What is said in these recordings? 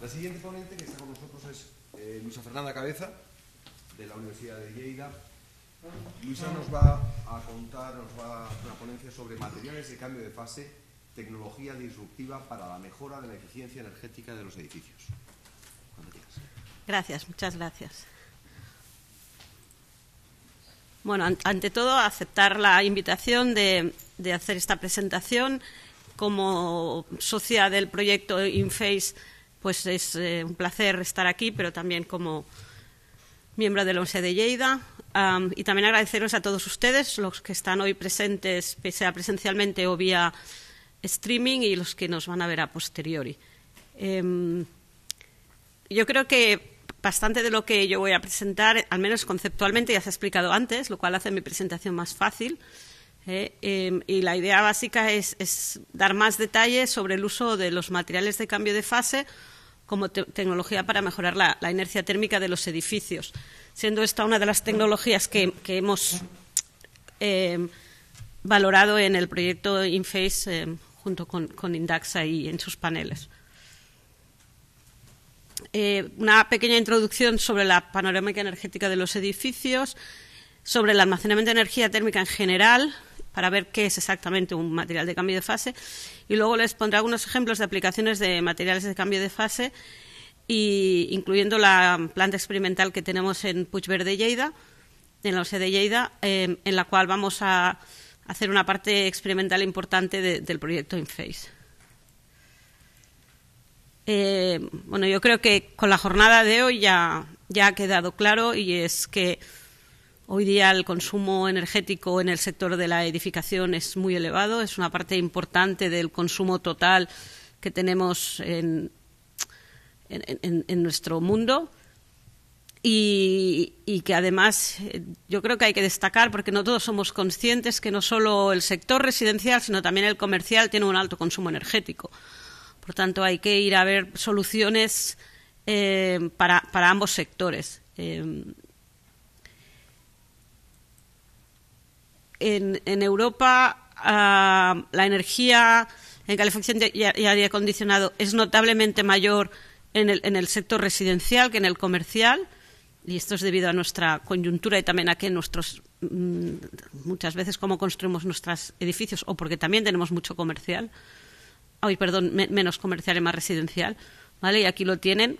La siguiente ponente que está con nosotros es eh, Luisa Fernanda Cabeza, de la Universidad de Lleida. Luisa nos va a contar, nos va a hacer una ponencia sobre materiales de cambio de fase, tecnología disruptiva para la mejora de la eficiencia energética de los edificios. Gracias, muchas gracias. Bueno, ante todo, aceptar la invitación de, de hacer esta presentación como socia del proyecto InFace pues es eh, un placer estar aquí, pero también como miembro del ONCE de Lleida. y también agradeceros a todos ustedes, los que están hoy presentes, sea presencialmente o vía streaming, y los que nos van a ver a posteriori. Em, yo creo que bastante de lo que yo voy a presentar, al menos conceptualmente, ya se ha explicado antes, lo cual hace mi presentación más fácil. Eh, em, y la idea básica es, dar más detalles sobre el uso de los materiales de cambio de fase como tecnología para mejorar la, la, inercia térmica de los edificios, siendo esta una de las tecnologías que, hemos eh, valorado en el proyecto InFace eh, junto con, con, Indaxa y en sus paneles. Eh, una pequeña introducción sobre la panorámica energética de los edificios, sobre el almacenamiento de energía térmica en general, para ver qué es exactamente un material de cambio de fase. Y luego les pondré algunos ejemplos de aplicaciones de materiales de cambio de fase, incluyendo la planta experimental que tenemos en Puigverde de Lleida, en la OSE de Lleida, em, en la cual vamos a hacer una parte experimental importante del proyecto InFace. Em, bueno, yo creo que con la jornada de hoy ya, ya ha quedado claro y es que Hoy día el consumo energético en el sector de la edificación es muy elevado, es una parte importante del consumo total que tenemos en, nuestro mundo. Y, que además eh, yo creo que hay que destacar porque no todos somos conscientes que no solo el sector residencial sino también el comercial tiene un alto consumo energético. Por tanto, hay que ir a ver soluciones eh, para, ambos sectores. Eh, en, Europa ah, la energía en calefacción y, aire acondicionado es notablemente mayor en el, sector residencial que en el comercial. Y esto es debido a nuestra coyuntura y también a que nuestros, mm, muchas veces cómo construimos nuestros edificios o porque también tenemos mucho comercial. Hoy, perdón, menos comercial y más residencial. ¿vale? Y aquí lo tienen,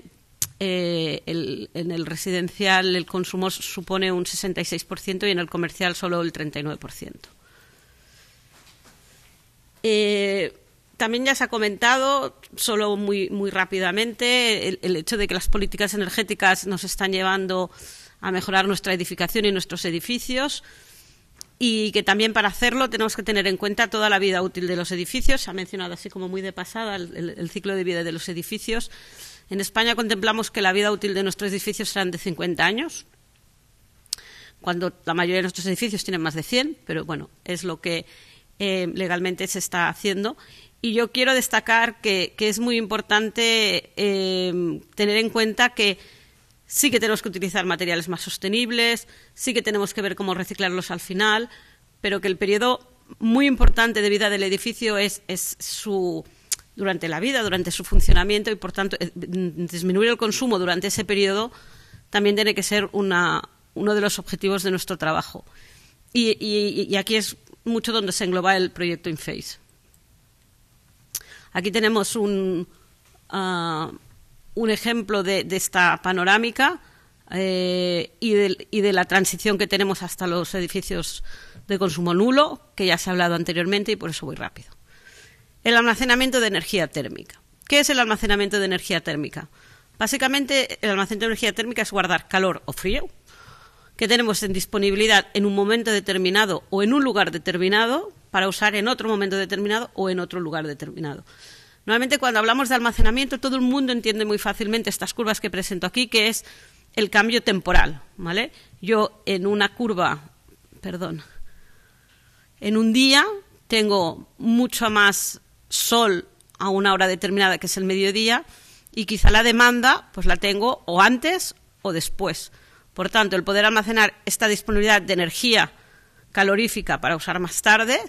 eh, en el residencial el consumo supone un 66% y en el comercial solo el 39%. Eh, también ya se ha comentado, solo muy, muy rápidamente, el, hecho de que las políticas energéticas nos están llevando a mejorar nuestra edificación y nuestros edificios y que también para hacerlo tenemos que tener en cuenta toda la vida útil de los edificios. Se ha mencionado así como muy de pasada el ciclo de vida de los edificios en España contemplamos que la vida útil de nuestros edificios será de 50 años, cuando la mayoría de nuestros edificios tienen más de 100, pero bueno, es lo que eh, legalmente se está haciendo. Y yo quiero destacar que, es muy importante eh, tener en cuenta que sí que tenemos que utilizar materiales más sostenibles, sí que tenemos que ver cómo reciclarlos al final, pero que el periodo muy importante de vida del edificio es su durante la vida, durante su funcionamiento y, por tanto, eh, mm, disminuir el consumo durante ese periodo también tiene que ser una, uno de los objetivos de nuestro trabajo. Y, aquí es mucho donde se engloba el proyecto InFace. Aquí tenemos un, ah, un ejemplo de, esta panorámica eh, y, de, y de la transición que tenemos hasta los edificios de consumo nulo, que ya se ha hablado anteriormente y por eso voy rápido. El almacenamiento de energía térmica. ¿Qué es el almacenamiento de energía térmica? Básicamente, el almacenamiento de energía térmica es guardar calor o frío que tenemos en disponibilidad en un momento determinado o en un lugar determinado para usar en otro momento determinado o en otro lugar determinado. Normalmente cuando hablamos de almacenamiento todo el mundo entiende muy fácilmente estas curvas que presento aquí, que es el cambio temporal, ¿vale? Yo en una curva, perdón, en un día tengo mucho más sol a una hora determinada, que es el mediodía, y quizá la demanda pues la tengo o antes o después. Por tanto, el poder almacenar esta disponibilidad de energía calorífica para usar más tarde,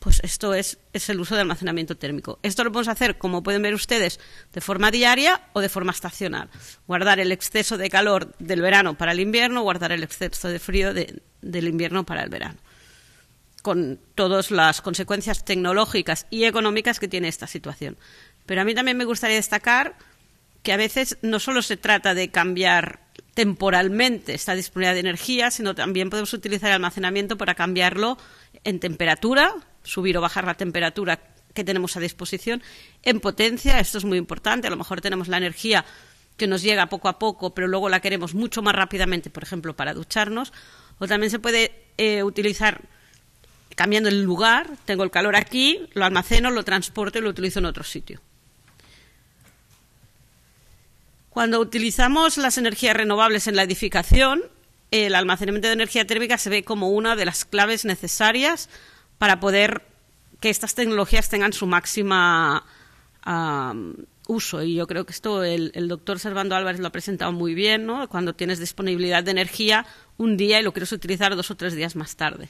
pues esto es, es el uso de almacenamiento térmico. Esto lo podemos hacer, como pueden ver ustedes, de forma diaria o de forma estacional. Guardar el exceso de calor del verano para el invierno, guardar el exceso de frío del invierno para el verano con todas las consecuencias tecnológicas y económicas que tiene esta situación. Pero a mí también me gustaría destacar que a veces no solo se trata de cambiar temporalmente esta disponibilidad de energía, sino también podemos utilizar el almacenamiento para cambiarlo en temperatura, subir o bajar la temperatura que tenemos a disposición, en potencia, esto es muy importante, a lo mejor tenemos la energía que nos llega poco a poco, pero luego la queremos mucho más rápidamente, por ejemplo, para ducharnos, o también se puede eh, utilizar cambiando el lugar, tengo el calor aquí, lo almaceno, lo transporto y lo utilizo en otro sitio. Cuando utilizamos las energías renovables en la edificación, el almacenamiento de energía térmica se ve como una de las claves necesarias para poder que estas tecnologías tengan su máxima uso. Y yo creo que esto el, el, doctor Servando Álvarez lo ha presentado muy bien, ¿no? Cuando tienes disponibilidad de energía un día y lo quieres utilizar dos o tres días más tarde.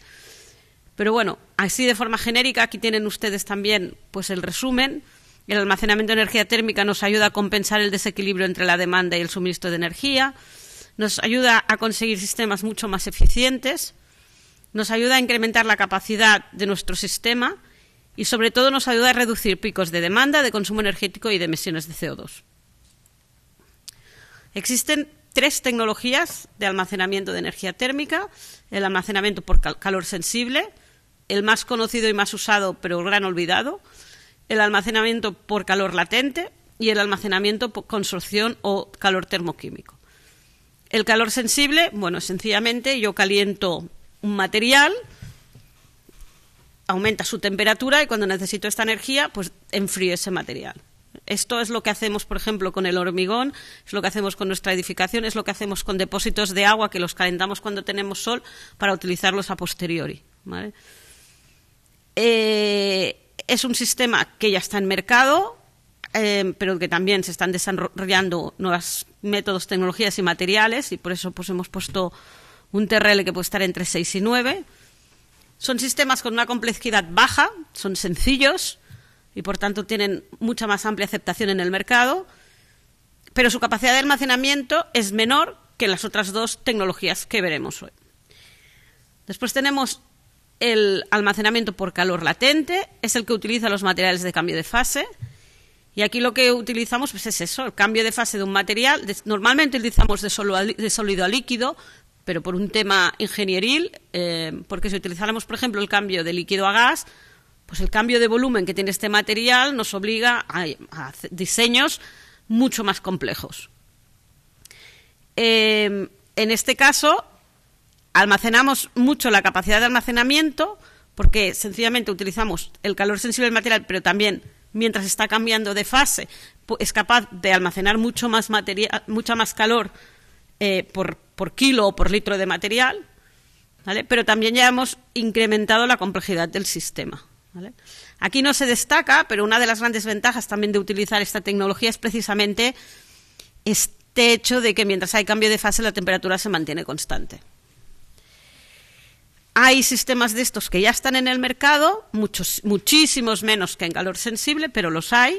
Pero bueno, así de forma genérica, aquí tienen ustedes también pues, el resumen. El almacenamiento de energía térmica nos ayuda a compensar el desequilibrio entre la demanda y el suministro de energía, nos ayuda a conseguir sistemas mucho más eficientes, nos ayuda a incrementar la capacidad de nuestro sistema y sobre todo nos ayuda a reducir picos de demanda, de consumo energético y de emisiones de CO2. Existen tres tecnologías de almacenamiento de energía térmica, el almacenamiento por calor sensible, el más conocido y más usado, pero gran olvidado, el almacenamiento por calor latente y el almacenamiento por consorción o calor termoquímico. El calor sensible, bueno, sencillamente yo caliento un material, aumenta su temperatura y cuando necesito esta energía, pues enfrío ese material. Esto es lo que hacemos, por ejemplo, con el hormigón, es lo que hacemos con nuestra edificación, es lo que hacemos con depósitos de agua que los calentamos cuando tenemos sol para utilizarlos a posteriori. Eh, es un sistema que ya está en mercado, em, pero que también se están desarrollando nuevos métodos, tecnologías y materiales, y por eso pues, hemos puesto un TRL que puede estar entre 6 y 9. Son sistemas con una complejidad baja, son sencillos y por tanto tienen mucha más amplia aceptación en el mercado, pero su capacidad de almacenamiento es menor que las otras dos tecnologías que veremos hoy. Después tenemos el almacenamiento por calor latente, es el que utiliza los materiales de cambio de fase. Y aquí lo que utilizamos pues, es eso, el cambio de fase de un material. Normalmente utilizamos de, sólido a líquido, pero por un tema ingenieril, eh, porque si utilizáramos, por ejemplo, el cambio de líquido a gas, pues el cambio de volumen que tiene este material nos obliga a, diseños mucho más complejos. Eh, en este caso, almacenamos mucho la capacidad de almacenamiento porque sencillamente utilizamos el calor sensible del material, pero también mientras está cambiando de fase, es capaz de almacenar mucho más mucha más calor eh, por, kilo o por litro de material, pero también ya hemos incrementado la complejidad del sistema. Aquí no se destaca, pero una de las grandes ventajas también de utilizar esta tecnología es precisamente este hecho de que mientras hay cambio de fase la temperatura se mantiene constante. Hay sistemas de estos que ya están en el mercado, muchísimos menos que en calor sensible, pero los hay.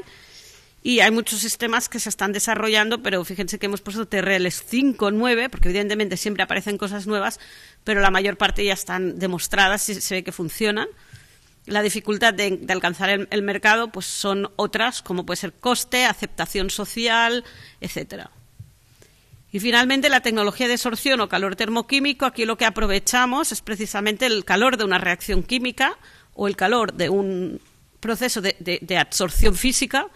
Y hay muchos sistemas que se están desarrollando, pero fíjense que hemos puesto TRLs 5, 9, porque evidentemente siempre aparecen cosas nuevas, pero la mayor parte ya están demostradas y se ve que funcionan. La dificultad de, alcanzar el, el, mercado pues son otras, como puede ser coste, aceptación social, etcétera. Y finalmente la tecnología de absorción o calor termoquímico, aquí lo que aprovechamos es precisamente el calor de una reacción química o el calor de un proceso de, absorción física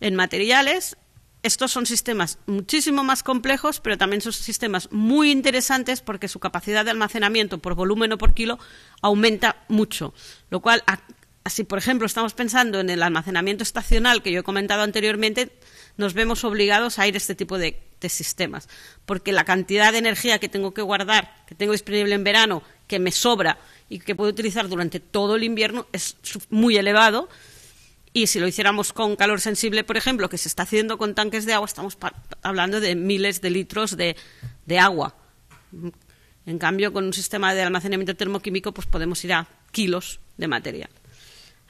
en materiales. Estos son sistemas muchísimo más complejos, pero también son sistemas muy interesantes porque su capacidad de almacenamiento por volumen o por kilo aumenta mucho, lo cual así si por ejemplo estamos pensando en el almacenamiento estacional que yo he comentado anteriormente, nos vemos obligados a ir a este tipo de, sistemas, porque la cantidad de energía que tengo que guardar, que tengo disponible en verano, que me sobra y que puedo utilizar durante todo el invierno es muy elevado. Y si lo hiciéramos con calor sensible, por ejemplo, que se está haciendo con tanques de agua, estamos hablando de miles de litros de, de agua. En cambio, con un sistema de almacenamiento termoquímico, pues podemos ir a kilos de material.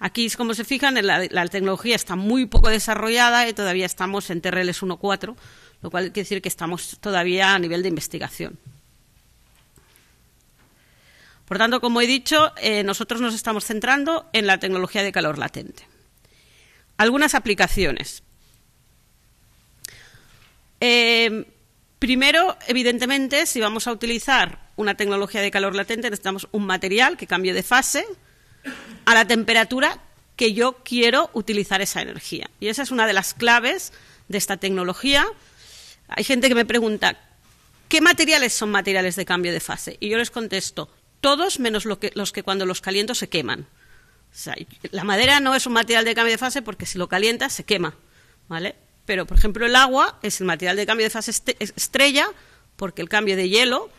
Aquí, como se fijan, la, tecnología está muy poco desarrollada y todavía estamos en TRLs 1.4, lo cual quiere decir que estamos todavía a nivel de investigación. Por tanto, como he dicho, eh, nosotros nos estamos centrando en la tecnología de calor latente. Algunas aplicaciones. Eh, primero, evidentemente, si vamos a utilizar una tecnología de calor latente, necesitamos un material que cambie de fase, a la temperatura que yo quiero utilizar esa energía. Y esa es una de las claves de esta tecnología. Hay gente que me pregunta, ¿qué materiales son materiales de cambio de fase? Y yo les contesto, todos menos los que cuando los caliento se queman. la madera no es un material de cambio de fase porque si lo calienta se quema, Pero, por ejemplo, el agua es el material de cambio de fase este, estrella porque el cambio de hielo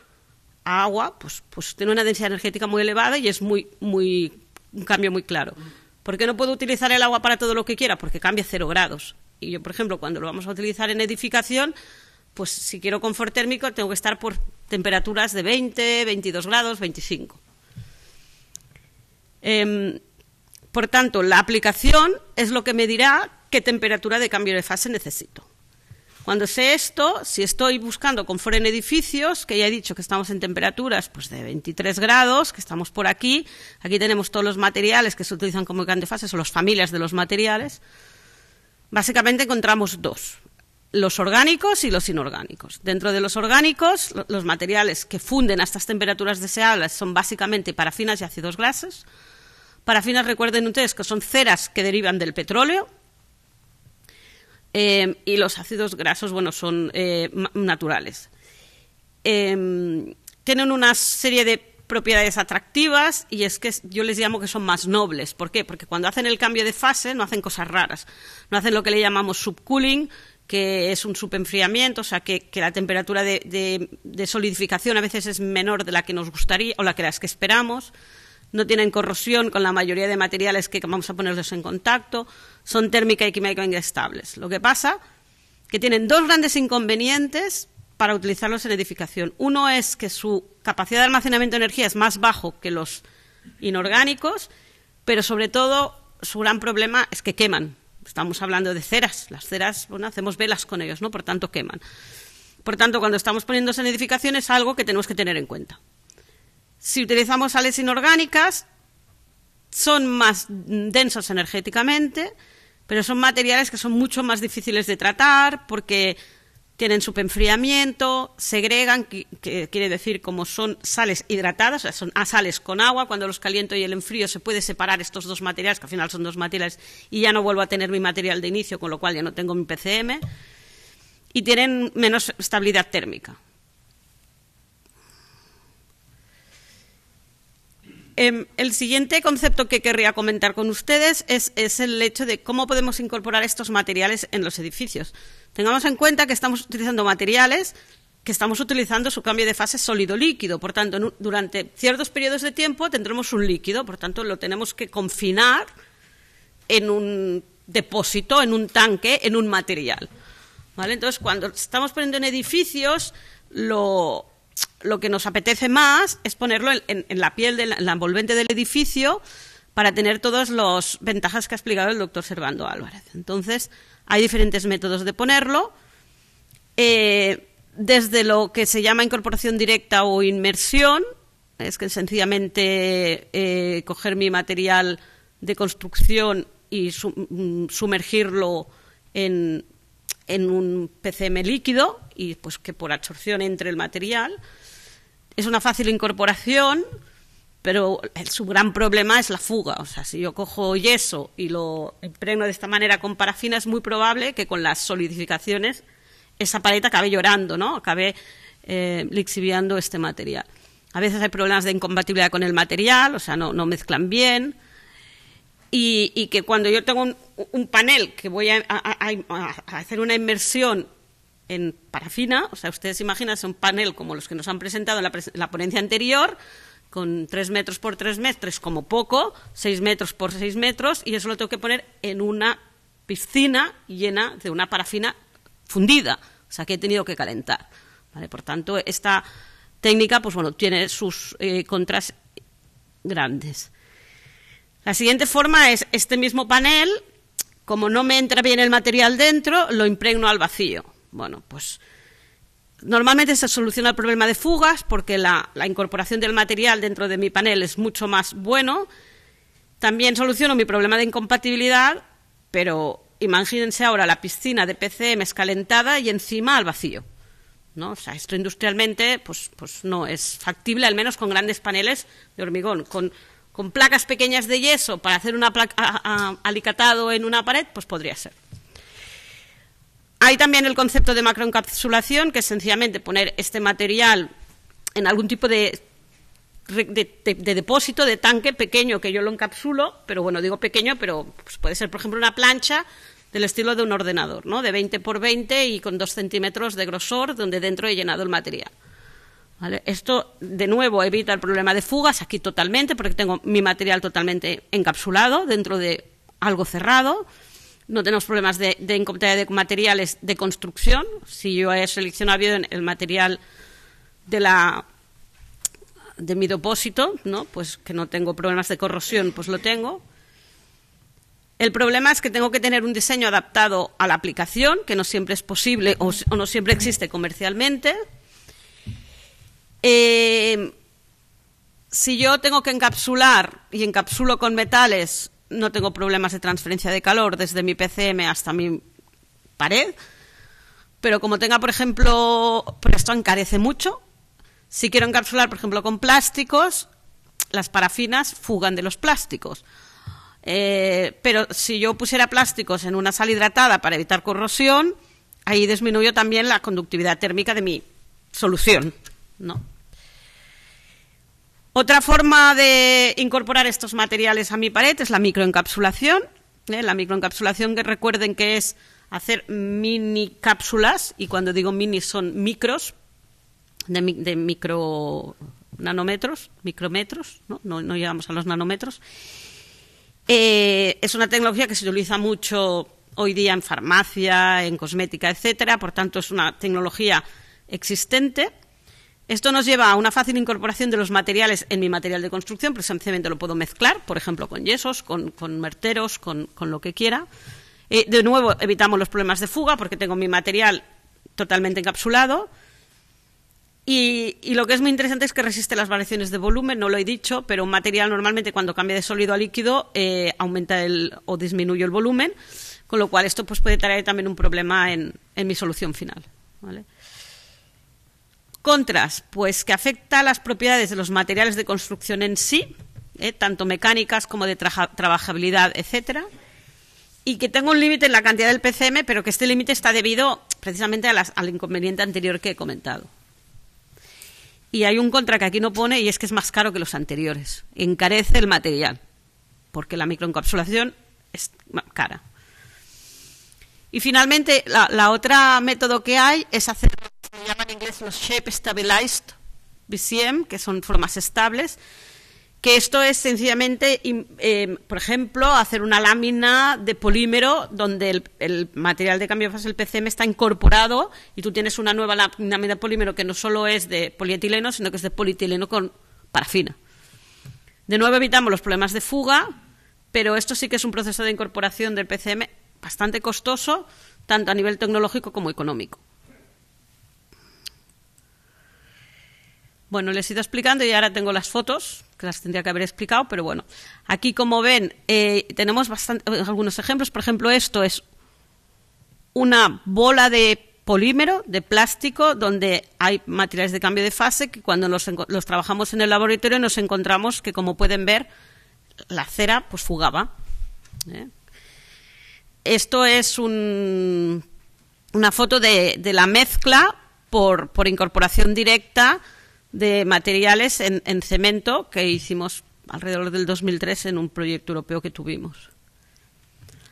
a agua pues, pues tiene una densidad energética muy elevada y es muy, muy un cambio muy claro. ¿Por qué no puedo utilizar el agua para todo lo que quiera? Porque cambia cero grados. Y yo, por ejemplo, cuando lo vamos a utilizar en edificación, pues si quiero confort térmico tengo que estar por temperaturas de 20, 22 grados, 25. Em, por tanto, la aplicación es lo que me dirá qué temperatura de cambio de fase necesito. Cuando sé esto, si estoy buscando confort en edificios, que ya he dicho que estamos en temperaturas pues, de 23 grados, que estamos por aquí, aquí tenemos todos los materiales que se utilizan como fases o las familias de los materiales, básicamente encontramos dos los orgánicos y los inorgánicos. Dentro de los orgánicos, los materiales que funden a estas temperaturas deseables son básicamente parafinas y ácidos grasos. Parafinas, recuerden ustedes, que son ceras que derivan del petróleo, Em, y los ácidos grasos, bueno, son eh, naturales. Em, tienen una serie de propiedades atractivas y es que yo les llamo que son más nobles. ¿Por qué? Porque cuando hacen el cambio de fase no hacen cosas raras. No hacen lo que le llamamos subcooling, que es un subenfriamiento, o sea, que, la temperatura de, de, solidificación a veces es menor de la que nos gustaría o la que, las que esperamos no tienen corrosión con la mayoría de materiales que vamos a ponerlos en contacto, son térmica y química inestables. Lo que pasa que tienen dos grandes inconvenientes para utilizarlos en edificación. Uno es que su capacidad de almacenamiento de energía es más bajo que los inorgánicos, pero sobre todo su gran problema es que queman. Estamos hablando de ceras. Las ceras, bueno, hacemos velas con ellos, ¿no? Por tanto, queman. Por tanto, cuando estamos poniéndose en edificación es algo que tenemos que tener en cuenta. Si utilizamos sales inorgánicas, son más densas energéticamente, pero son materiales que son mucho más difíciles de tratar porque tienen subenfriamiento, segregan, que quiere decir como son sales hidratadas, o sea, son sales con agua, cuando los caliento y el enfrío se puede separar estos dos materiales, que al final son dos materiales, y ya no vuelvo a tener mi material de inicio, con lo cual ya no tengo mi PCM, y tienen menos estabilidad térmica. Em, el siguiente concepto que querría comentar con ustedes es, el hecho de cómo podemos incorporar estos materiales en los edificios. Tengamos en cuenta que estamos utilizando materiales que estamos utilizando su cambio de fase sólido-líquido. Por tanto, durante ciertos periodos de tiempo tendremos un líquido, por tanto, lo tenemos que confinar en un depósito, en un tanque, en un material. Entonces, cuando estamos poniendo en edificios, lo, lo que nos apetece más es ponerlo en, la piel, de la, en la envolvente del edificio, para tener todas las ventajas que ha explicado el doctor Servando Álvarez. Entonces, hay diferentes métodos de ponerlo. Eh, desde lo que se llama incorporación directa o inmersión, es que sencillamente eh, coger mi material de construcción y mm, sumergirlo en, en un PCM líquido y pues que por absorción entre el material. Es una fácil incorporación, pero su gran problema es la fuga. O sea, si yo cojo yeso y lo impregno de esta manera con parafina, es muy probable que con las solidificaciones esa paleta acabe llorando, ¿no? Acabe eh, lixiviando este material. A veces hay problemas de incompatibilidad con el material, o sea, no mezclan bien y, que cuando yo tengo un, panel que voy a, hacer una inmersión en parafina, o sea, ustedes imagínense un panel como los que nos han presentado en la, ponencia anterior, con 3 metros por 3 metros, como poco, 6 metros por 6 metros, y eso lo tengo que poner en una piscina llena de una parafina fundida, o sea, que he tenido que calentar. Por tanto, esta técnica, pues bueno, tiene sus eh, contras grandes. La siguiente forma es este mismo panel, como no me entra bien el material dentro, lo impregno al vacío. Bueno, pues normalmente se soluciona el problema de fugas porque la, incorporación del material dentro de mi panel es mucho más bueno. También soluciono mi problema de incompatibilidad, pero imagínense ahora la piscina de PCM escalentada y encima al vacío. ¿no? O sea, esto industrialmente pues, pues no es factible, al menos con grandes paneles de hormigón. Con con placas pequeñas de yeso para hacer un alicatado en una pared, pues podría ser. Hay también el concepto de macroencapsulación, que es sencillamente poner este material en algún tipo de, depósito, de tanque pequeño, que yo lo encapsulo, pero bueno, digo pequeño, pero pues, puede ser, por ejemplo, una plancha del estilo de un ordenador, ¿no? de 20 por 20 y con 2 centímetros de grosor, donde dentro he llenado el material. Esto, de nuevo, evita el problema de fugas aquí totalmente, porque tengo mi material totalmente encapsulado dentro de algo cerrado. No tenemos problemas de, de de materiales de construcción. Si yo he seleccionado bien el material de, de mi depósito, pues que no tengo problemas de corrosión, pues lo tengo. El problema es que tengo que tener un diseño adaptado a la aplicación, que no siempre es posible o no siempre existe comercialmente. Em, si yo tengo que encapsular y encapsulo con metales, no tengo problemas de transferencia de calor desde mi PCM hasta mi pared. Pero como tenga, por ejemplo, pero pues esto encarece mucho. Si quiero encapsular, por ejemplo, con plásticos, las parafinas fugan de los plásticos. Eh, pero si yo pusiera plásticos en una sal hidratada para evitar corrosión, ahí disminuyo también la conductividad térmica de mi solución, ¿no? Otra forma de incorporar estos materiales a mi pared es la microencapsulación. ¿eh? La microencapsulación que recuerden que es hacer mini cápsulas, y cuando digo mini son micros, de, de micro nanómetros, micrometros, ¿no? No, llegamos a los nanómetros. Eh, es una tecnología que se utiliza mucho hoy día en farmacia, en cosmética, etcétera. Por tanto, es una tecnología existente esto nos lleva a una fácil incorporación de los materiales en mi material de construcción, pero sencillamente lo puedo mezclar, por ejemplo, con yesos, con, merteros, con, lo que quiera. Eh, de nuevo, evitamos los problemas de fuga porque tengo mi material totalmente encapsulado. Y, lo que es muy interesante es que resiste las variaciones de volumen, no lo he dicho, pero un material normalmente cuando cambia de sólido a líquido eh, aumenta el, o disminuye el volumen, con lo cual esto pues, puede traer también un problema en, en mi solución final. ¿vale? Contras, pues que afecta a las propiedades de los materiales de construcción en sí, eh, tanto mecánicas como de trabajabilidad, etcétera, y que tengo un límite en la cantidad del PCM, pero que este límite está debido precisamente al inconveniente anterior que he comentado. Y hay un contra que aquí no pone y es que es más caro que los anteriores. Encarece el material, porque la microencapsulación es cara. Y finalmente, la, la otra método que hay es hacer los shape stabilized BCM, que son formas estables, que esto es sencillamente, em, por ejemplo, hacer una lámina de polímero donde el, material de cambio de fase, el PCM, está incorporado y tú tienes una nueva lámina de polímero que no solo es de polietileno, sino que es de polietileno con parafina. De nuevo evitamos los problemas de fuga, pero esto sí que es un proceso de incorporación del PCM bastante costoso, tanto a nivel tecnológico como económico. Bueno, les he ido explicando y ahora tengo las fotos, que las tendría que haber explicado, pero bueno. Aquí, como ven, eh, tenemos eh, algunos ejemplos. Por ejemplo, esto es una bola de polímero, de plástico, donde hay materiales de cambio de fase que cuando los, trabajamos en el laboratorio nos encontramos que, como pueden ver, la cera pues fugaba. ¿eh? Esto es una foto de, la mezcla por incorporación directa de materiales en, cemento que hicimos alrededor del 2003 en un proyecto europeo que tuvimos.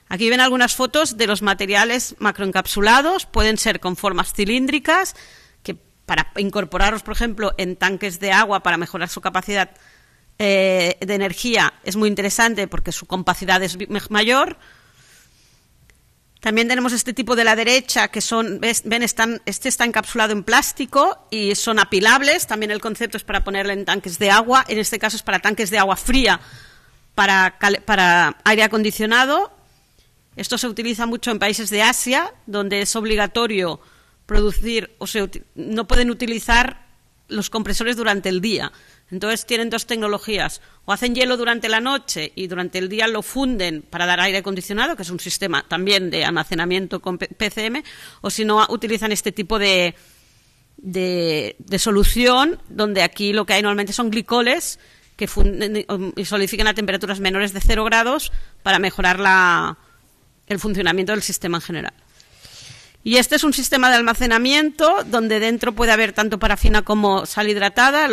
Aquí ven algunas fotos de los materiales macroencapsulados. Pueden ser con formas cilíndricas, que para incorporarlos, por ejemplo, en tanques de agua para mejorar su capacidad eh, de energía es muy interesante porque su compacidad es mayor. También tenemos este tipo de la derecha que son, ven, este está encapsulado en plástico y son apilables. También el concepto es para ponerle en tanques de agua. En este caso es para tanques de agua fría, para, aire acondicionado. Esto se utiliza mucho en países de Asia, donde es obligatorio producir, o no pueden utilizar los compresores durante el día. Entonces tienen dos tecnologías. O hacen hielo durante la noche y durante el día lo funden para dar aire acondicionado, que es un sistema también de almacenamiento con PCM, o si no, utilizan este tipo de, de, solución, donde aquí lo que hay normalmente son glicoles que funden y um, solidifican a temperaturas menores de cero grados para mejorar el funcionamiento del sistema en general. Y este es un sistema de almacenamiento donde dentro puede haber tanto parafina como sal hidratada,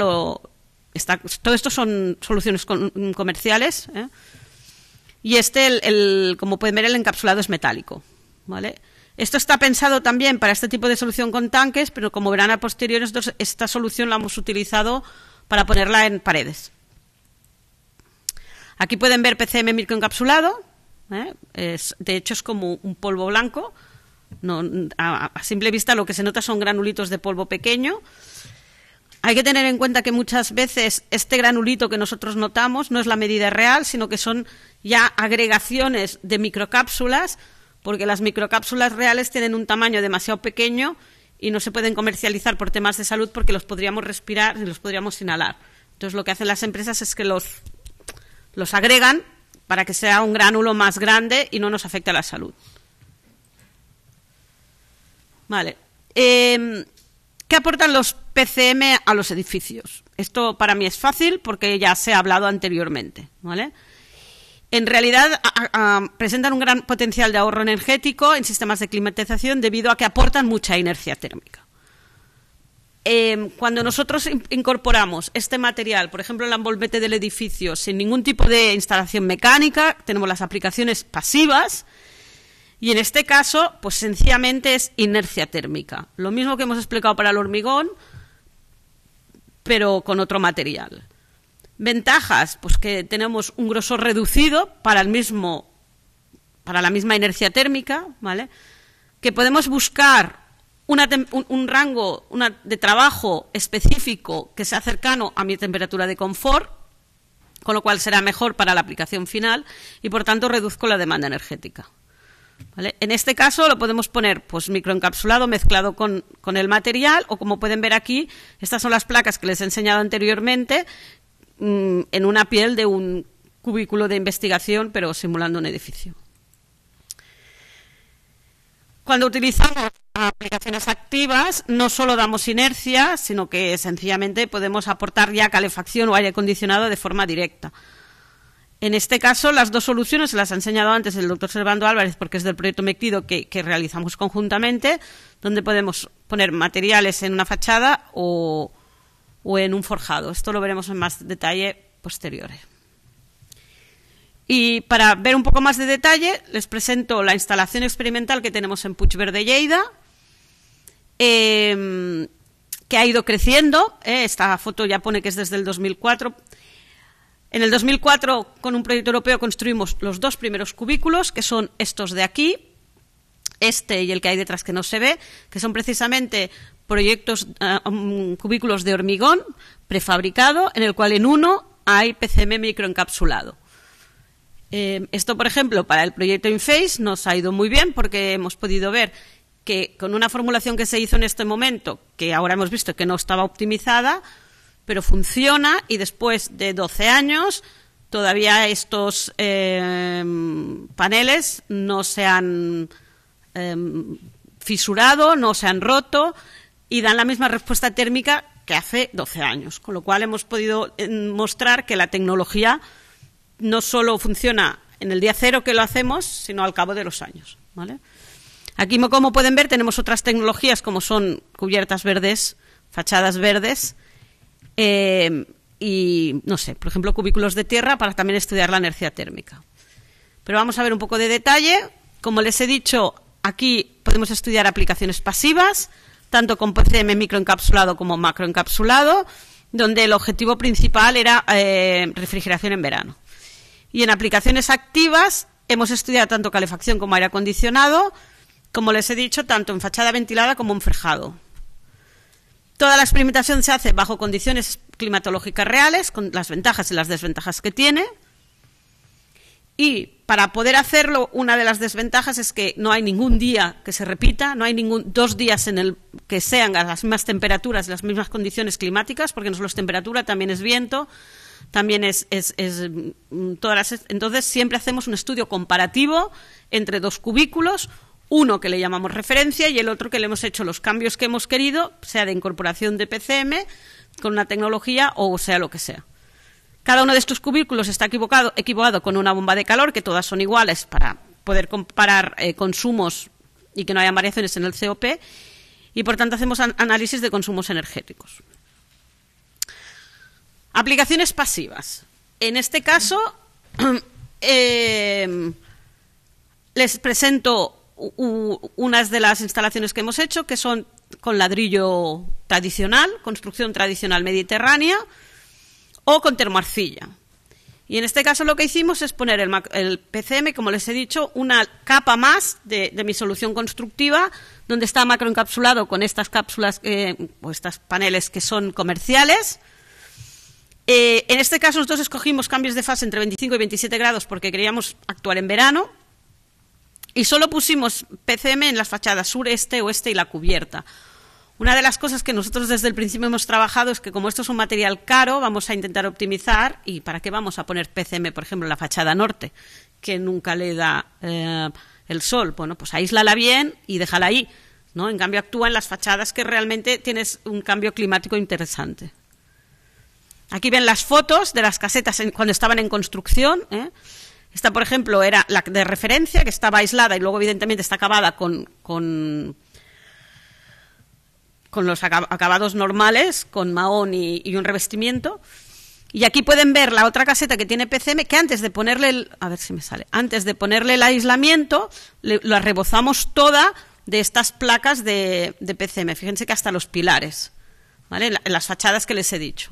todo esto son soluciones comerciales. ¿eh? Y este, como pueden ver, el encapsulado es metálico. Esto está pensado también para este tipo de solución con tanques, pero como verán a posteriori, esta solución la hemos utilizado para ponerla en paredes. Aquí pueden ver PCM microencapsulado. ¿eh? de hecho, es como un polvo blanco. No, a simple vista lo que se nota son granulitos de polvo pequeño. Hay que tener en cuenta que muchas veces este granulito que nosotros notamos no es la medida real, sino que son ya agregaciones de microcápsulas, porque las microcápsulas reales tienen un tamaño demasiado pequeño y no se pueden comercializar por temas de salud porque los podríamos respirar y los podríamos inhalar. Entonces lo que hacen las empresas es que los, los agregan para que sea un gránulo más grande y no nos afecte a la salud. Vale. Em, ¿Qué aportan los PCM a los edificios? Esto para mí es fácil porque ya se ha hablado anteriormente, ¿vale? En realidad presentan un gran potencial de ahorro energético en sistemas de climatización debido a que aportan mucha inercia térmica. Em, cuando nosotros incorporamos este material, por ejemplo, en el envolvente del edificio, sin ningún tipo de instalación mecánica, tenemos las aplicaciones pasivas, y en este caso, pues sencillamente es inercia térmica. Lo mismo que hemos explicado para el hormigón, pero con otro material. Ventajas, pues que tenemos un grosor reducido para el mismo para la misma inercia térmica, ¿vale? Que podemos buscar un, rango de trabajo específico que sea cercano a mi temperatura de confort, con lo cual será mejor para la aplicación final y por tanto reduzco la demanda energética. En este caso lo podemos poner pues, microencapsulado mezclado con, el material o como pueden ver aquí, estas son las placas que les he enseñado anteriormente mm, en una piel de un cubículo de investigación pero simulando un edificio. Cuando utilizamos aplicaciones activas no solo damos inercia, sino que sencillamente podemos aportar ya calefacción o aire acondicionado de forma directa. En este caso, las dos soluciones las ha enseñado antes el doctor Servando Álvarez, porque es del proyecto Mectido que, realizamos conjuntamente, donde podemos poner materiales en una fachada o, en un forjado. Esto lo veremos en más detalle posterior. Y para ver un poco más de detalle, les presento la instalación experimental que tenemos en de Lleida, em, que ha ido creciendo. Eh, esta foto ya pone que es desde el 2004 en el 2004, con un proyecto europeo, construimos los dos primeros cubículos, que son estos de aquí, este y el que hay detrás que no se ve, que son precisamente proyectos, ah, um, cubículos de hormigón prefabricado, en el cual en uno hay PCM microencapsulado. Eh, esto, por ejemplo, para el proyecto InFace nos ha ido muy bien porque hemos podido ver que con una formulación que se hizo en este momento, que ahora hemos visto que no estaba optimizada, pero funciona y después de 12 años todavía estos eh, paneles no se han em, fisurado, no se han roto y dan la misma respuesta térmica que hace 12 años. Con lo cual hemos podido eh, mostrar que la tecnología no solo funciona en el día cero que lo hacemos, sino al cabo de los años. Aquí, como pueden ver, tenemos otras tecnologías como son cubiertas verdes, fachadas verdes, eh, y, no sé, por ejemplo, cubículos de tierra para también estudiar la energía térmica. Pero vamos a ver un poco de detalle. Como les he dicho, aquí podemos estudiar aplicaciones pasivas, tanto con PCM microencapsulado como macroencapsulado, donde el objetivo principal era eh, refrigeración en verano. Y en aplicaciones activas hemos estudiado tanto calefacción como aire acondicionado, como les he dicho, tanto en fachada ventilada como en frejado. Toda la experimentación se hace bajo condiciones climatológicas reales, con las ventajas y las desventajas que tiene. Y para poder hacerlo, una de las desventajas es que no hay ningún día que se repita, no hay ningún, dos días en el que sean a las mismas temperaturas, las mismas condiciones climáticas, porque no solo es temperatura, también es viento, también es, mm, todas entonces siempre hacemos un estudio comparativo entre dos cubículos uno que le llamamos referencia y el otro que le hemos hecho los cambios que hemos querido, sea de incorporación de PCM con una tecnología o sea lo que sea. Cada uno de estos cubículos está equivocado, con una bomba de calor, que todas son iguales para poder comparar eh, consumos y que no haya variaciones en el COP, y por tanto hacemos análisis de consumos energéticos. Aplicaciones pasivas. En este caso, eh, les presento unas de las instalaciones que hemos hecho, que son con ladrillo tradicional, construcción tradicional mediterránea, o con termoarcilla. Y en este caso lo que hicimos es poner el, PCM, como les he dicho, una capa más de, mi solución constructiva, donde está macroencapsulado con estas cápsulas eh, o estos paneles que son comerciales. Eh, en este caso nosotros escogimos cambios de fase entre 25 y 27 grados porque queríamos actuar en verano y solo pusimos PCM en las fachadas sur, este, oeste y la cubierta. Una de las cosas que nosotros desde el principio hemos trabajado es que como esto es un material caro, vamos a intentar optimizar y para qué vamos a poner PCM, por ejemplo, en la fachada norte, que nunca le da eh, el sol. Bueno, pues aíslala bien y déjala ahí. ¿no? En cambio, actúa en las fachadas que realmente tienes un cambio climático interesante. Aquí ven las fotos de las casetas cuando estaban en construcción. ¿eh? Esta, por ejemplo, era la de referencia, que estaba aislada y luego, evidentemente, está acabada con, con, los acabados normales, con mahón y, un revestimiento. Y aquí pueden ver la otra caseta que tiene PCM, que antes de ponerle el, a ver si me sale, antes de ponerle el aislamiento, la rebozamos toda de estas placas de, PCM. Fíjense que hasta los pilares, las fachadas que les he dicho.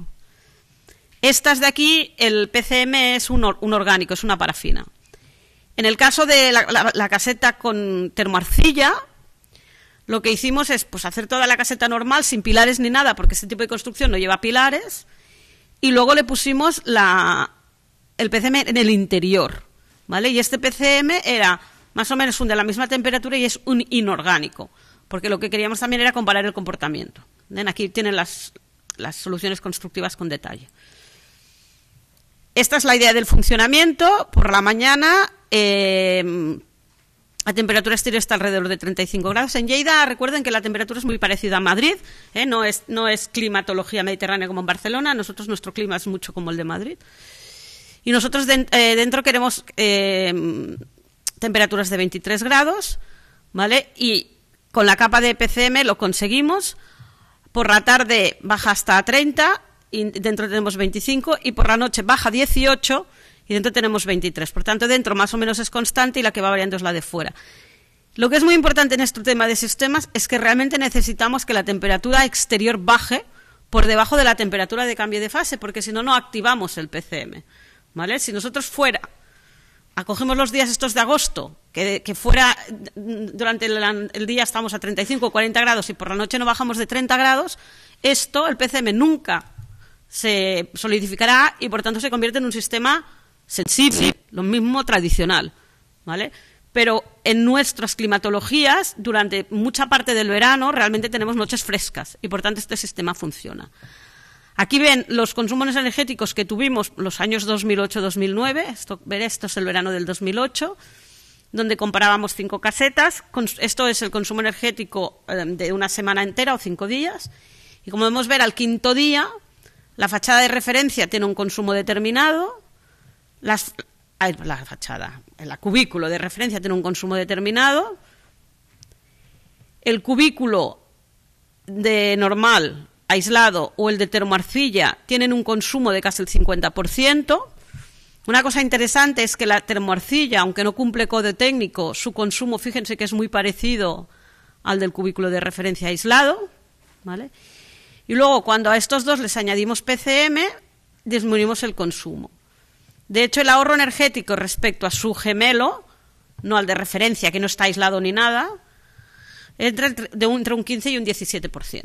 Estas de aquí, el PCM es un, orgánico, es una parafina. En el caso de la, caseta con termoarcilla, lo que hicimos es pues, hacer toda la caseta normal, sin pilares ni nada, porque este tipo de construcción no lleva pilares, y luego le pusimos el PCM en el interior. ¿vale? Y este PCM era más o menos un de la misma temperatura y es un inorgánico, porque lo que queríamos también era comparar el comportamiento. Aquí tienen las soluciones constructivas con detalle. Esta es la idea del funcionamiento. Por la mañana, eh, la temperatura exterior está alrededor de 35 grados. En Lleida, recuerden que la temperatura es muy parecida a Madrid, ¿eh? no, es, no es climatología mediterránea como en Barcelona, nosotros nuestro clima es mucho como el de Madrid. Y nosotros eh, dentro queremos temperaturas de 23 grados, ¿vale? Y con la capa de PCM lo conseguimos. Por la tarde baja hasta 30 y dentro tenemos 25 y por la noche baja 18 y dentro tenemos 23. Por tanto, dentro más o menos es constante y la que va variando es la de fuera. Lo que es muy importante en este tema de sistemas es que realmente necesitamos que la temperatura exterior baje por debajo de la temperatura de cambio de fase, porque si no, no activamos el PCM. ¿vale? Si nosotros fuera, acogemos los días estos de agosto, que, fuera durante el, el, día estamos a 35 o 40 grados y por la noche no bajamos de 30 grados, esto, el PCM nunca se solidificará y por tanto se convierte en un sistema sensible, lo mismo tradicional, ¿vale? Pero en nuestras climatologías, durante mucha parte del verano, realmente tenemos noches frescas y por tanto este sistema funciona. Aquí ven los consumos energéticos que tuvimos los años 2008-2009, esto, esto es el verano del 2008, donde comparábamos cinco casetas, esto es el consumo energético eh, de una semana entera o cinco días, y como podemos ver, al quinto día la fachada de referencia tiene un consumo determinado. la fachada, el cubículo de referencia tiene un consumo determinado. El cubículo de normal aislado o el de termoarcilla tienen un consumo de casi el 50%. Una cosa interesante es que la termoarcilla, aunque no cumple código técnico, su consumo, fíjense que es muy parecido al del cubículo de referencia aislado, ¿vale? Y luego, cuando a estos dos les añadimos PCM, disminuimos el consumo. De hecho, el ahorro energético respecto a su gemelo, no al de referencia, que no está aislado ni nada, entre, de un, entre un 15 y un 17%.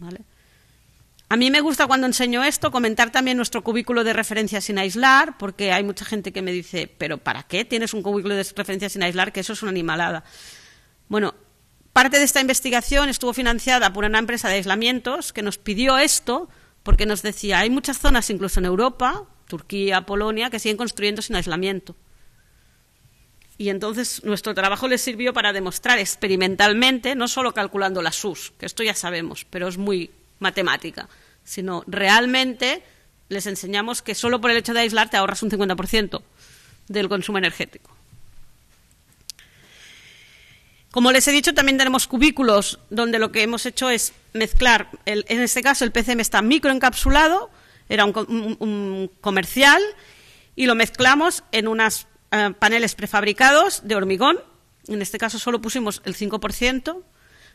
¿vale? A mí me gusta cuando enseño esto comentar también nuestro cubículo de referencia sin aislar, porque hay mucha gente que me dice, pero ¿para qué tienes un cubículo de referencia sin aislar? Que eso es una animalada. Bueno, Parte de esta investigación estuvo financiada por una empresa de aislamientos que nos pidió esto porque nos decía, hay muchas zonas incluso en Europa, Turquía, Polonia, que siguen construyendo sin aislamiento. Y entonces nuestro trabajo les sirvió para demostrar experimentalmente, no solo calculando la SUS, que esto ya sabemos, pero es muy matemática, sino realmente les enseñamos que solo por el hecho de aislar te ahorras un 50% del consumo energético. Como les he dicho, también tenemos cubículos donde lo que hemos hecho es mezclar, en este caso el PCM está microencapsulado, era un, comercial, y lo mezclamos en unos eh, paneles prefabricados de hormigón, en este caso solo pusimos el 5%,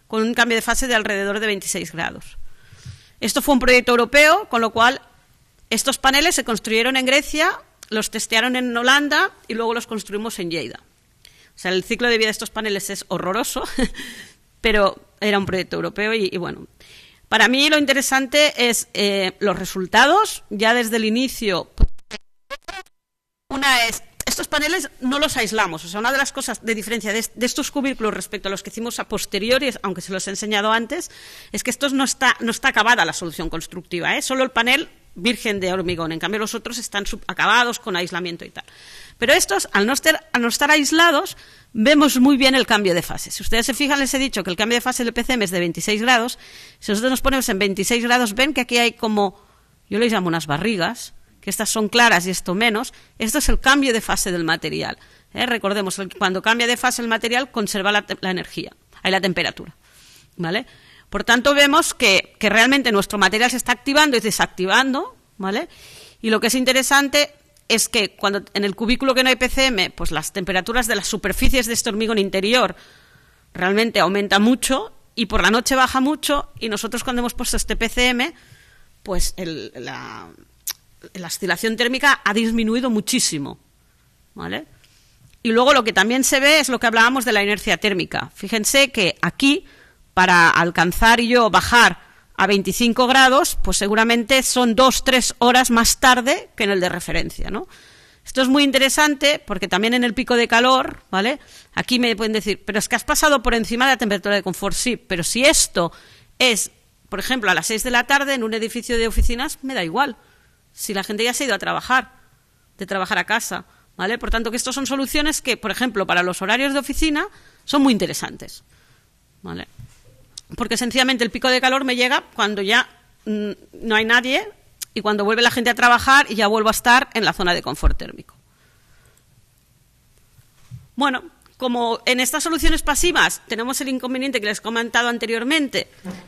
con un cambio de fase de alrededor de 26 grados. Esto fue un proyecto europeo, con lo cual estos paneles se construyeron en Grecia, los testearon en Holanda y luego los construimos en Lleida. O sea, el ciclo de vida de estos paneles es horroroso, pero era un proyecto europeo y, bueno. Para mí lo interesante es eh, los resultados, ya desde el inicio. Una es, estos paneles no los aislamos. O sea, una de las cosas de diferencia de, estos cubículos respecto a los que hicimos a posteriori, aunque se los he enseñado antes, es que estos no está, no está acabada la solución constructiva. ¿eh? Solo el panel virgen de hormigón. En cambio, los otros están acabados con aislamiento y tal. Pero estos, al no, estar, aislados, vemos muy bien el cambio de fase. Si ustedes se fijan, les he dicho que el cambio de fase del PCM es de 26 grados. Si nosotros nos ponemos en 26 grados, ven que aquí hay como, yo les llamo unas barrigas, que estas son claras y esto menos. Esto es el cambio de fase del material. ¿eh? Recordemos Recordemos, cuando cambia de fase el material, conserva la, la energía, hay la temperatura. ¿Vale? Por tanto, vemos que, realmente nuestro material se está activando y desactivando, ¿vale? Y lo que es interesante es que cuando en el cubículo que no hay PCM, pues las temperaturas de las superficies de este hormigón interior realmente aumentan mucho y por la noche baja mucho y nosotros cuando hemos puesto este PCM, pues la, la, oscilación térmica ha disminuido muchísimo, ¿vale? Y luego lo que también se ve es lo que hablábamos de la inercia térmica. Fíjense que aquí para alcanzar yo bajar a 25 grados, pues seguramente son dos, tres horas más tarde que en el de referencia, ¿no? Esto es muy interesante porque también en el pico de calor, ¿vale? Aquí me pueden decir, pero es que has pasado por encima de la temperatura de confort, sí, pero si esto es, por ejemplo, a las seis de la tarde en un edificio de oficinas, me da igual, si la gente ya se ha ido a trabajar, de trabajar a casa, ¿vale? Por tanto, que estas son soluciones que, por ejemplo, para los horarios de oficina son muy interesantes, ¿vale? porque sencillamente el pico de calor me llega cuando ya mm, no hay nadie y cuando vuelve la gente a trabajar y ya vuelvo a estar en la zona de confort térmico. Bueno, como en estas soluciones pasivas tenemos el inconveniente que les he comentado anteriormente,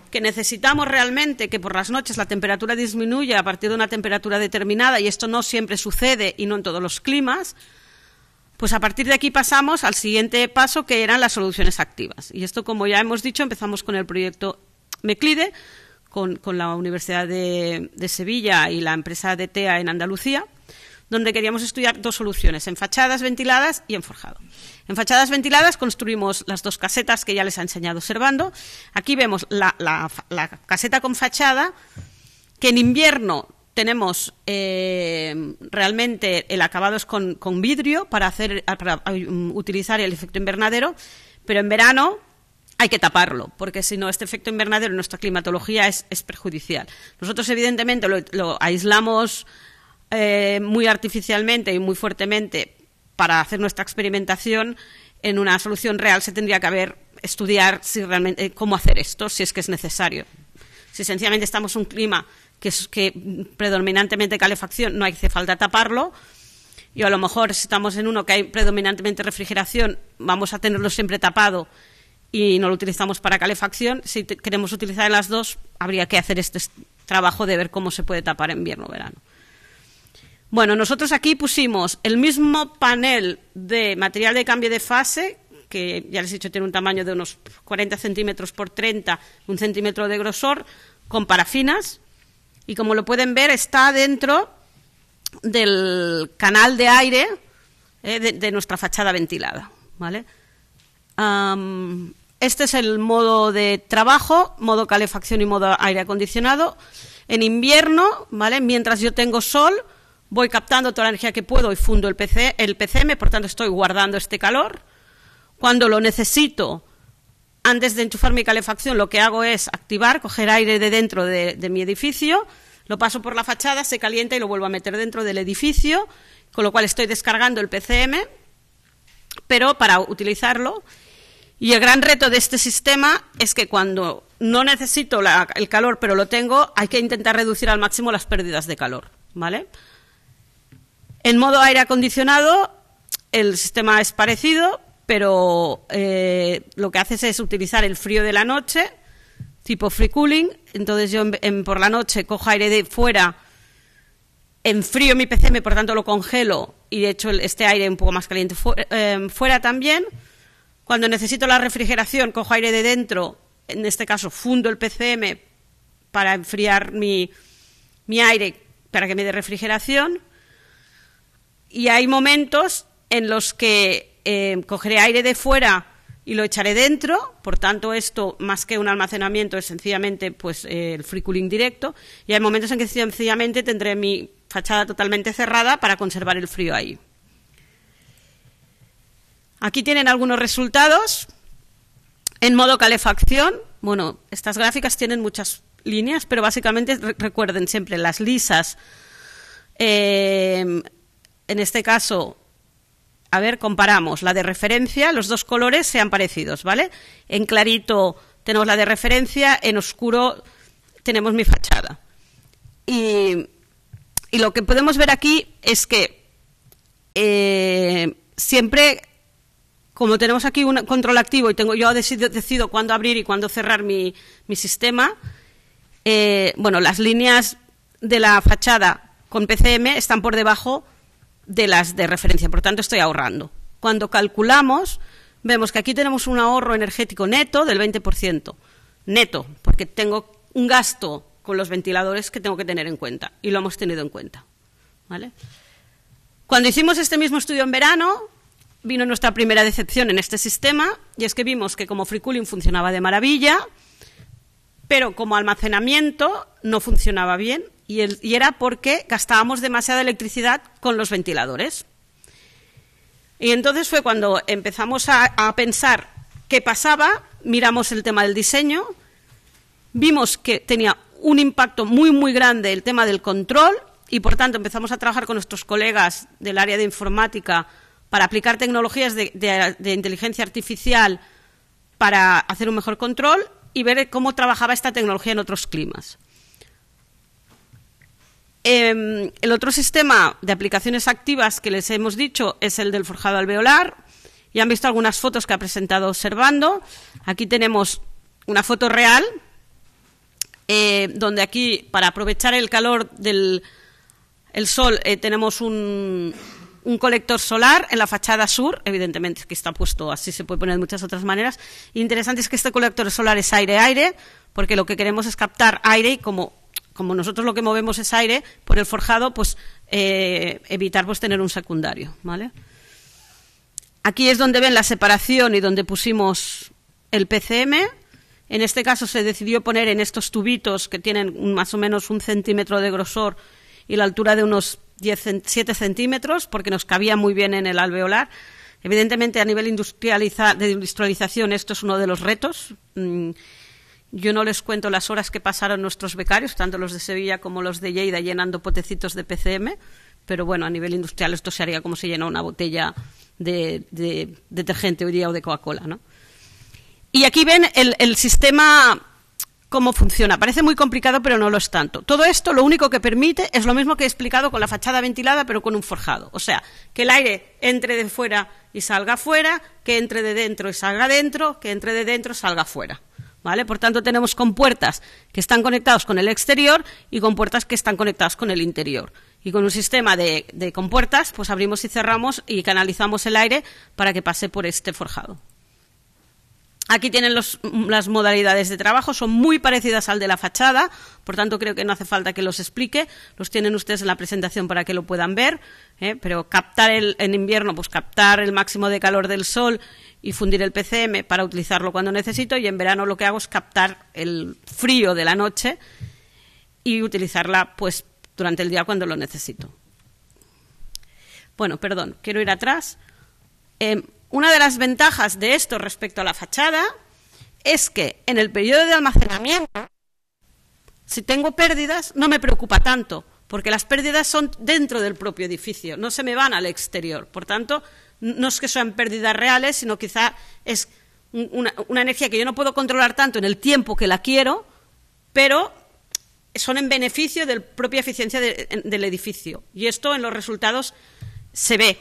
que necesitamos realmente que por las noches la temperatura disminuya a partir de una temperatura determinada y esto no siempre sucede y no en todos los climas, pues a partir de aquí pasamos al siguiente paso que eran las soluciones activas. Y esto, como ya hemos dicho, empezamos con el proyecto Meclide, con, la Universidad de, Sevilla y la empresa de TEA en Andalucía, donde queríamos estudiar dos soluciones, en fachadas ventiladas y en forjado. En fachadas ventiladas construimos las dos casetas que ya les ha enseñado Servando. Aquí vemos la caseta con fachada, que en invierno tenemos eh, realmente el acabado es con, vidrio para, hacer, mm, utilizar el efecto invernadero, pero en verano hay que taparlo, porque si no, este efecto invernadero en nuestra climatología es, perjudicial. Nosotros, evidentemente, lo, aislamos eh, muy artificialmente y muy fuertemente para hacer nuestra experimentación. En una solución real se tendría que haber estudiar eh, cómo hacer esto, si es que es necesario. Si sencillamente estamos en un clima que es que predominantemente calefacción, no hace falta taparlo. Y a lo mejor si estamos en uno que hay predominantemente refrigeración, vamos a tenerlo siempre tapado y no lo utilizamos para calefacción. Si queremos utilizar las dos, habría que hacer este trabajo de ver cómo se puede tapar en invierno o verano. Bueno, nosotros aquí pusimos el mismo panel de material de cambio de fase, que ya les he dicho tiene un tamaño de unos 40 centímetros por 30, un centímetro de grosor, con parafinas, y como lo pueden ver, está dentro del canal de aire eh, de, nuestra fachada ventilada. este es el modo de trabajo, modo calefacción y modo aire acondicionado. En invierno, ¿vale? mientras yo tengo sol, voy captando toda la energía que puedo y fundo el, PC, el PCM, por tanto estoy guardando este calor. Cuando lo necesito, antes de enchufar mi calefacción, lo que hago es activar, coger aire de dentro de, mi edificio, lo paso por la fachada, se calienta y lo vuelvo a meter dentro del edificio, con lo cual estoy descargando el PCM, pero para utilizarlo. Y el gran reto de este sistema es que cuando no necesito el calor, pero lo tengo, hay que intentar reducir al máximo las pérdidas de calor, ¿vale? En modo aire acondicionado, el sistema es parecido, pero eh, lo que haces es utilizar el frío de la noche, tipo free cooling, entonces yo por la noche cojo aire de fuera, enfrío mi PCM, por tanto lo congelo y de hecho este aire un poco más caliente em, fuera también. Cuando necesito la refrigeración, cojo aire de dentro, en este caso fundo el PCM para enfriar mi, mi aire para que me dé refrigeración. Y hay momentos en los que Em, cogeré aire de fuera y lo echaré dentro, por tanto esto más que un almacenamiento es sencillamente pues eh, el free cooling directo y hay momentos en que sencillamente tendré mi fachada totalmente cerrada para conservar el frío ahí. Aquí tienen algunos resultados en modo calefacción. Bueno, estas gráficas tienen muchas líneas, pero básicamente recuerden siempre las lisas. Em, en este caso a ver, comparamos la de referencia, los dos colores sean parecidos, ¿vale? En clarito tenemos la de referencia, en oscuro tenemos mi fachada. Y, lo que podemos ver aquí es que eh, siempre, como tenemos aquí un control activo y tengo yo decido, cuándo abrir y cuándo cerrar mi, sistema, eh, bueno, las líneas de la fachada con PCM están por debajo de las de referencia, por tanto estoy ahorrando. Cuando calculamos, vemos que aquí tenemos un ahorro energético neto del 20%, neto, porque tengo un gasto con los ventiladores que tengo que tener en cuenta y lo hemos tenido en cuenta. Cuando hicimos este mismo estudio en verano, vino nuestra primera decepción en este sistema y es que vimos que como free cooling funcionaba de maravilla, pero como almacenamiento no funcionaba bien y, era porque gastábamos demasiada electricidad con los ventiladores. Y entonces fue cuando empezamos a, pensar qué pasaba, miramos el tema del diseño, vimos que tenía un impacto muy, muy grande el tema del control y, por tanto, empezamos a trabajar con nuestros colegas del área de informática para aplicar tecnologías de inteligencia artificial para hacer un mejor control y ver cómo trabajaba esta tecnología en otros climas. Em, el otro sistema de aplicaciones activas que les hemos dicho es el del forjado alveolar. Ya han visto algunas fotos que ha presentado observando. Aquí tenemos una foto real, eh, donde aquí, para aprovechar el calor del sol, eh, tenemos un, un colector solar en la fachada sur, evidentemente que está puesto así, se puede poner de muchas otras maneras. Interesante es que este colector solar es aire-aire, porque lo que queremos es captar aire y como como nosotros lo que movemos es aire, por el forjado, pues eh, evitar pues, tener un secundario. Aquí es donde ven la separación y donde pusimos el PCM. En este caso se decidió poner en estos tubitos que tienen más o menos un centímetro de grosor y la altura de unos 7 centímetros, porque nos cabía muy bien en el alveolar. Evidentemente, a nivel de industrialización, esto es uno de los retos. Mm, yo no les cuento las horas que pasaron nuestros becarios, tanto los de Sevilla como los de Lleida, llenando potecitos de PCM, pero bueno, a nivel industrial esto se haría como si llena una botella de, detergente hoy día o de Coca-Cola, Y aquí ven el, sistema cómo funciona. Parece muy complicado, pero no lo es tanto. Todo esto lo único que permite es lo mismo que he explicado con la fachada ventilada, pero con un forjado. O sea, que el aire entre de fuera y salga fuera, que entre de dentro y salga dentro, que entre de dentro y salga fuera. Por tanto, tenemos compuertas que están conectadas con el exterior y compuertas que están conectadas con el interior. Y con un sistema de, compuertas, pues abrimos y cerramos y canalizamos el aire para que pase por este forjado. Aquí tienen las modalidades de trabajo, son muy parecidas al de la fachada, por tanto creo que no hace falta que los explique, los tienen ustedes en la presentación para que lo puedan ver, ¿eh? pero captar en invierno, pues captar el máximo de calor del sol y fundir el PCM para utilizarlo cuando necesito y en verano lo que hago es captar el frío de la noche y utilizarla pues durante el día cuando lo necesito. Bueno, perdón, quiero ir atrás. Em, una de las ventajas de esto respecto a la fachada es que en el periodo de almacenamiento, si tengo pérdidas, no me preocupa tanto, porque las pérdidas son dentro del propio edificio, no se me van al exterior. Por tanto, no es que sean pérdidas reales, sino quizá es una, energía que yo no puedo controlar tanto en el tiempo que la quiero, pero son en beneficio de la propia eficiencia del edificio. Y esto en los resultados se ve,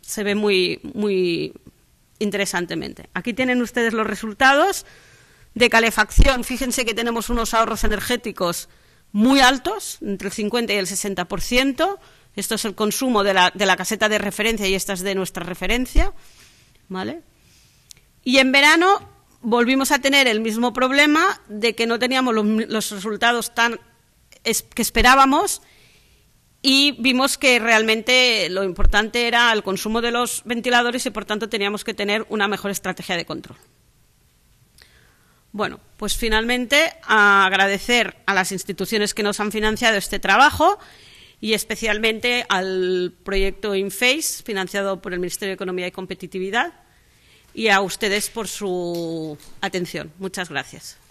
se ve muy, muy interesantemente. Aquí tienen ustedes los resultados de calefacción. Fíjense que tenemos unos ahorros energéticos muy altos, entre el 50 y el 60%. Esto es el consumo de la, caseta de referencia y esta es de nuestra referencia. Y en verano volvimos a tener el mismo problema de que no teníamos los, resultados tan que esperábamos y vimos que realmente lo importante era el consumo de los ventiladores y por tanto teníamos que tener una mejor estrategia de control. Bueno, pues finalmente agradecer a las instituciones que nos han financiado este trabajo y especialmente al proyecto InFace, financiado por el Ministerio de Economía y Competitividad, y a ustedes por su atención. Muchas gracias.